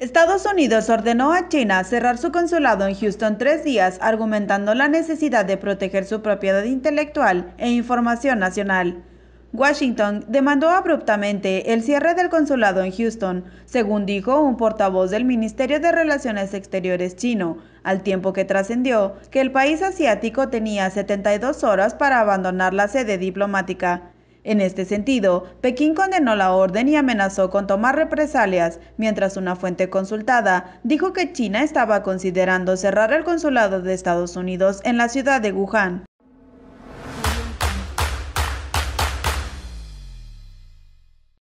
Estados Unidos ordenó a China cerrar su consulado en Houston tres días, argumentando la necesidad de proteger su propiedad intelectual e información nacional. Washington demandó abruptamente el cierre del consulado en Houston, según dijo un portavoz del Ministerio de Relaciones Exteriores chino, al tiempo que trascendió que el país asiático tenía 72 horas para abandonar la sede diplomática. En este sentido, Pekín condenó la orden y amenazó con tomar represalias, mientras una fuente consultada dijo que China estaba considerando cerrar el consulado de Estados Unidos en la ciudad de Wuhan.